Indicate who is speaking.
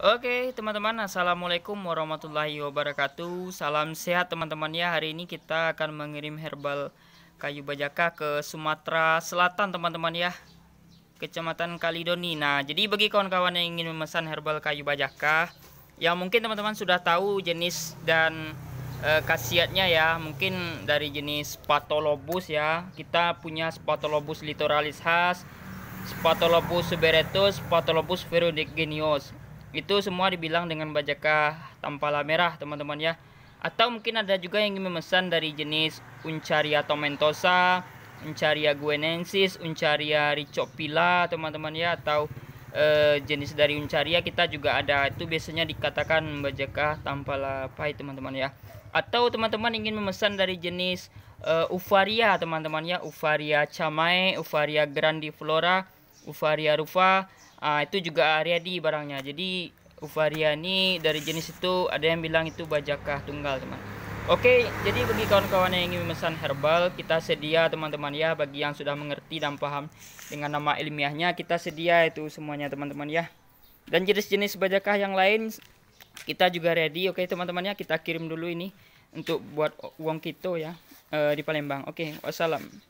Speaker 1: Oke teman-teman Assalamualaikum warahmatullahi wabarakatuh Salam sehat teman-teman ya Hari ini kita akan mengirim herbal kayu bajaka ke Sumatera Selatan teman-teman ya Kecamatan Kalidoni Nah jadi bagi kawan-kawan yang ingin memesan herbal kayu bajaka Yang mungkin teman-teman sudah tahu jenis dan e, khasiatnya ya Mungkin dari jenis spatolobus ya Kita punya spatolobus litoralis khas Spatolobus suberetus Spatolobus ferruginous itu semua dibilang dengan bajaka tampala merah, teman-teman ya. Atau mungkin ada juga yang ingin memesan dari jenis uncharia tomentosa, uncharia guenensis, uncharia ricopila, teman-teman ya, atau e, jenis dari uncharia kita juga ada. Itu biasanya dikatakan bajaka tampala pahit, teman-teman ya. Atau teman-teman ingin memesan dari jenis e, eh, Uvaria, teman-teman ya, Uvaria camae, Uvaria grandiflora, Uvaria rufa ah itu juga Ariadi barangnya jadi Ufaria ini dari jenis itu ada yang bilang itu bajakah tunggal teman Oke, jadi bagi kawan-kawan yang ingin memesan herbal, kita sedia teman-teman ya. Bagi yang sudah mengerti dan paham dengan nama ilmiahnya, kita sedia itu semuanya teman-teman ya. Dan jenis-jenis bajakah yang lain, kita juga ready. Oke teman-teman ya, kita kirim dulu ini untuk buat uang kita ya eh, di Palembang. Oke, wassalam.